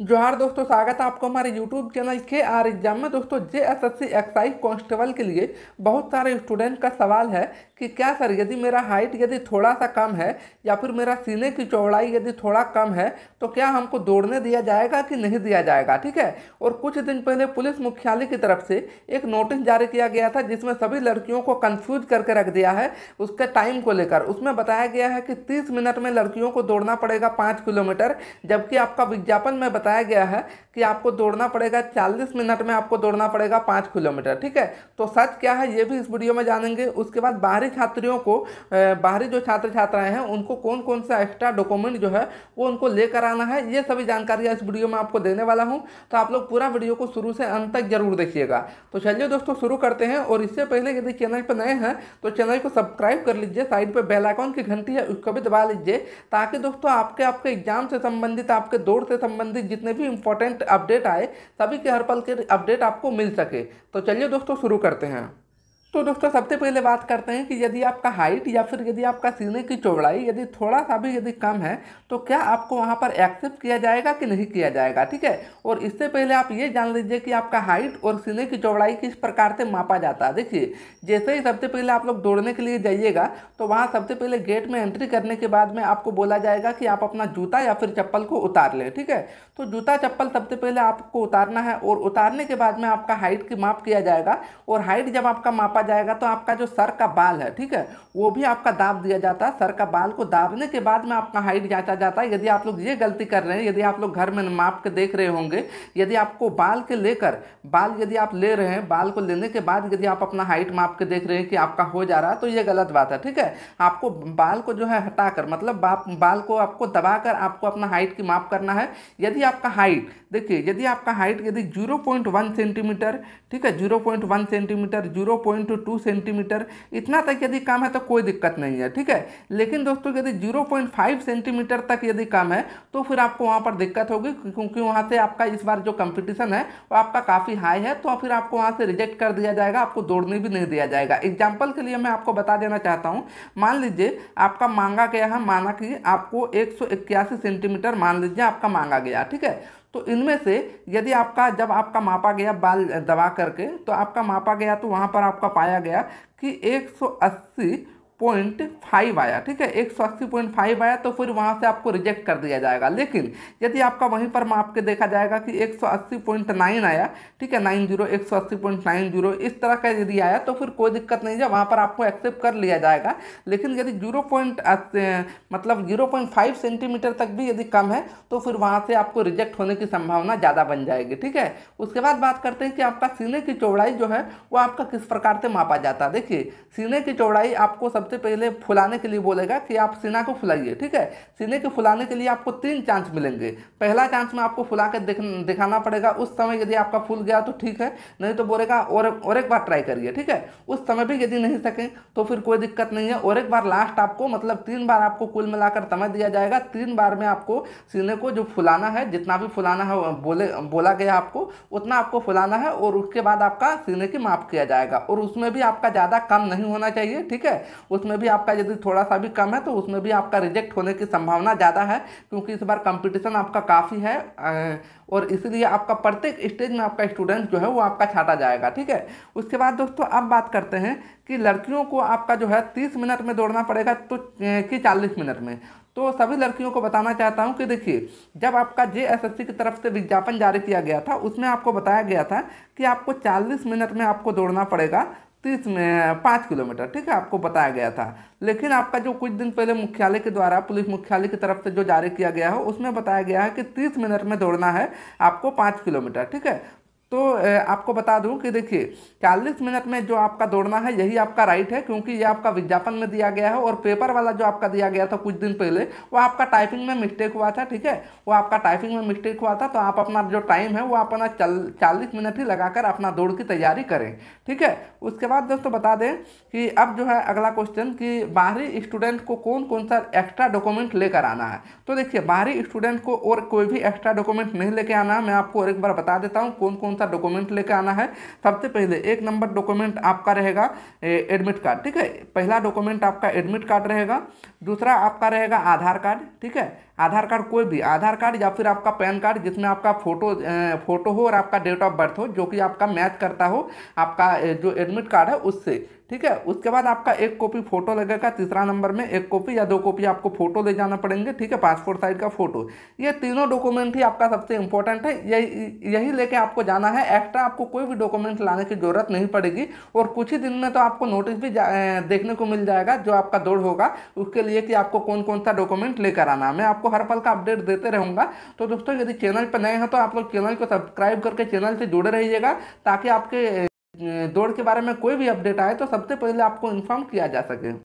जोहार दोस्तों स्वागत है आपको हमारे YouTube चैनल के आर एग्जाम में दोस्तों J S S C excise constable के लिए बहुत सारे स्टूडेंट का सवाल है कि क्या सर यदि मेरा हाइट यदि थोड़ा सा कम है या फिर मेरा सीने की चौड़ाई यदि थोड़ा कम है तो क्या हमको दौड़ने दिया जाएगा कि नहीं दिया जाएगा ठीक है और कुछ दिन पहले पुलिस मुख्यालय की तरफ से एक नोटिस जारी किया गया था जिसमें सभी लड़कियों को कन्फ्यूज करके रख दिया है उसके टाइम को लेकर उसमें बताया गया है कि तीस मिनट में लड़कियों को दौड़ना पड़ेगा पाँच किलोमीटर जबकि आपका विज्ञापन में बताया गया है कि आपको दौड़ना पड़ेगा चालीस मिनट में आपको दौड़ना पड़ेगा पाँच किलोमीटर ठीक है तो सच क्या है ये भी इस वीडियो में जानेंगे उसके बाद बाहरी बाहरी छात्रियों को बाहरी जो छात्र छात्राएं हैं उनको कौन कौन सा एक्स्ट्रा डॉक्यूमेंट जो है वो उनको लेकर आना है ये सभी जानकारी इस वीडियो में आपको देने वाला हूँ तो आप लोग पूरा वीडियो को शुरू से अंत तक जरूर देखिएगा तो चलिए दोस्तों शुरू करते हैं और इससे पहले यदि चैनल पर नए हैं तो चैनल को सब्सक्राइब कर लीजिए साइड पर बेलाइकॉन की घंटी है उसको भी दबा लीजिए ताकि दोस्तों आपके आपके एग्जाम से संबंधित आपके दौड़ से संबंधित जितने भी इंपॉर्टेंट अपडेट आए सभी के हर पल के अपडेट आपको मिल सके तो चलिए दोस्तों शुरू करते हैं तो दोस्तों सबसे पहले बात करते हैं कि यदि आपका हाइट या फिर यदि आपका सीने की चौड़ाई यदि थोड़ा सा भी यदि कम है तो क्या आपको वहाँ पर एक्सेप्ट किया जाएगा कि नहीं किया जाएगा ठीक है और इससे पहले आप ये जान लीजिए कि आपका हाइट और सीने की चौड़ाई किस प्रकार से मापा जाता है देखिए जैसे ही सबसे पहले आप लोग दौड़ने के लिए जाइएगा तो वहाँ सबसे पहले गेट में एंट्री करने के बाद में आपको बोला जाएगा कि आप अपना जूता या फिर चप्पल को उतार लें ठीक है तो जूता चप्पल सबसे पहले आपको उतारना है और उतारने के बाद में आपका हाइट की माप किया जाएगा और हाइट जब आपका मापा जाएगा तो आपका जो सर का बाल है ठीक है वो भी आपका दाब दिया जाता है सर का बाल को दाबने के बाद में आपका हाइट जांचा जाता है यदि आप लोग ये गलती कर रहे हैं यदि आप लोग घर में माप के देख रहे होंगे यदि आपको बाल के लेकर बाल यदि आप ले रहे हैं बाल को लेने के बाद यदि आप अपना हाइट माप के देख रहे हैं कि आपका हो जा रहा है तो ये गलत बात है ठीक है आपको बाल को जो है हटा मतलब बाल को आपको दबा आपको अपना हाइट की माप करना है यदि आपका हाइट देखिए यदि आपका हाइट यदि जीरो सेंटीमीटर ठीक है zero centimetre zero point two two centimetre इतना तक यदि कम है तो कोई दिक्कत नहीं है ठीक है लेकिन दोस्तों यदि जीरो पॉइंट फाइव सेंटीमीटर तक यदि कम है तो फिर आपको वहाँ पर दिक्कत होगी क्योंकि वहाँ से आपका इस बार जो कंपटीशन है वो आपका काफ़ी हाई है तो फिर आपको वहाँ से रिजेक्ट कर दिया जाएगा आपको दौड़ने भी नहीं दिया जाएगा एग्जाम्पल के लिए मैं आपको बता देना चाहता हूँ मान लीजिए आपका मांगा गया है माना कि आपको एक सेंटीमीटर मान लीजिए आपका मांगा गया ठीक है तो इनमें से यदि आपका जब आपका मापा गया बाल दबा करके तो आपका मापा गया तो वहाँ पर आपका पाया गया कि 180.5 फाइव आया ठीक है एक सौ अस्सी पॉइंट फाइव आया तो फिर वहाँ से आपको रिजेक्ट कर दिया जाएगा लेकिन यदि आपका वहीं पर माप के देखा जाएगा कि एक सौ अस्सी पॉइंट नाइन आया ठीक है नाइन जीरो एक सौ अस्सी पॉइंट नाइन जीरो इस तरह का यदि आया तो फिर कोई दिक्कत नहीं है वहाँ पर आपको एक्सेप्ट कर लिया जाएगा लेकिन यदि जीरो पॉइंट मतलब जीरो पॉइंट फाइव सेंटीमीटर तक भी यदि कम है तो फिर वहाँ से आपको रिजेक्ट होने की संभावना ज़्यादा बन जाएगी ठीक है उसके बाद बात करते हैं कि आपका सीने की चौड़ाई जो है वो आपका किस प्रकार से मापा जाता है देखिए सीने की चौड़ाई आपको सबसे पहले फुल फुलाने के लिए बोलेगा कि आप सीना को फुलाइए ठीक है सीने के फुलाने के लिए आपको तीन चांस मिलेंगे पहला चांस में आपको फुला कर दिखाना पड़ेगा उस समय यदि आपका फूल गया तो ठीक है नहीं तो बोलेगा और और एक बार ट्राई करिए ठीक है उस समय भी यदि नहीं सकें तो फिर कोई दिक्कत नहीं है और एक बार लास्ट आपको मतलब तीन बार आपको कुल मिलाकर समय दिया जाएगा तीन बार में आपको सीने को जो फुलाना है जितना भी फुलाना है बोले बोला गया आपको उतना आपको फुलाना है और उसके बाद आपका सीने की माफ किया जाएगा और उसमें भी आपका ज़्यादा कम नहीं होना चाहिए ठीक है उसमें भी आपका यदि थोड़ा सा भी कम है तो उसमें भी आपका रिजेक्ट होने की संभावना ज़्यादा है क्योंकि इस बार कंपटीशन आपका काफ़ी है और इसलिए आपका प्रत्येक स्टेज में आपका स्टूडेंट जो है वो आपका छाटा जाएगा ठीक है उसके बाद दोस्तों अब बात करते हैं कि लड़कियों को आपका जो है तीस मिनट में दौड़ना पड़ेगा तो कि चालीस मिनट में तो सभी लड़कियों को बताना चाहता हूँ कि देखिए जब आपका जे की तरफ से विज्ञापन जारी किया गया था उसमें आपको बताया गया था कि आपको 40 मिनट में आपको दौड़ना पड़ेगा तीस में पाँच किलोमीटर ठीक है आपको बताया गया था लेकिन आपका जो कुछ दिन पहले मुख्यालय के द्वारा पुलिस मुख्यालय की तरफ से जो जारी किया गया है उसमें बताया गया है कि तीस मिनट में दौड़ना है आपको पाँच किलोमीटर ठीक है तो आपको बता दूं कि देखिए चालीस मिनट में जो आपका दौड़ना है यही आपका राइट है क्योंकि ये आपका विज्ञापन में दिया गया है और पेपर वाला जो आपका दिया गया था कुछ दिन पहले वो आपका टाइपिंग में मिस्टेक हुआ था ठीक है वो आपका टाइपिंग में मिस्टेक हुआ था तो आप अपना जो टाइम है वो अपना चालीस मिनट ही लगाकर अपना दौड़ की तैयारी करें ठीक है उसके बाद दोस्तों बता दें कि अब जो है अगला क्वेश्चन कि बाहरी स्टूडेंट को कौन कौन सा एक्स्ट्रा डॉक्यूमेंट लेकर आना है तो देखिए बाहरी स्टूडेंट को और कोई भी एक्स्ट्रा डॉक्यूमेंट नहीं लेके आना है मैं आपको और एक बार बता देता हूँ कौन कौन सा डॉक्यूमेंट लेके आना है सबसे पहले एक नंबर डॉक्यूमेंट आपका रहेगा एडमिट कार्ड ठीक है पहला डॉक्यूमेंट आपका एडमिट कार्ड रहेगा दूसरा आपका रहेगा आधार कार्ड ठीक है आधार कार्ड कोई भी आधार कार्ड या फिर आपका पैन कार्ड जिसमें आपका फोटो फोटो हो और आपका डेट ऑफ बर्थ हो जो कि आपका मैच करता हो आपका जो एडमिट कार्ड है उससे ठीक है उसके बाद आपका एक कॉपी फोटो लगेगा तीसरा नंबर में एक कॉपी या दो कॉपी आपको फोटो ले जाना पड़ेंगे ठीक है पासपोर्ट साइज का फोटो ये तीनों डॉक्यूमेंट ही आपका सबसे इंपॉर्टेंट है यही यही लेके आपको जाना है एक्स्ट्रा आपको कोई भी डॉक्यूमेंट लाने की जरूरत नहीं पड़ेगी और कुछ ही दिन में तो आपको नोटिस भी देखने को मिल जाएगा जो आपका दौड़ होगा उसके लिए कि आपको कौन कौन सा डॉक्यूमेंट लेकर आना है मैं आपको हर पल का अपडेट देते रहूँगा तो दोस्तों यदि चैनल पर नए हैं तो आप लोग चैनल को सब्सक्राइब करके चैनल से जुड़े रहिएगा ताकि आपके दौड़ के बारे में कोई भी अपडेट आए तो सबसे पहले आपको इन्फॉर्म किया जा सके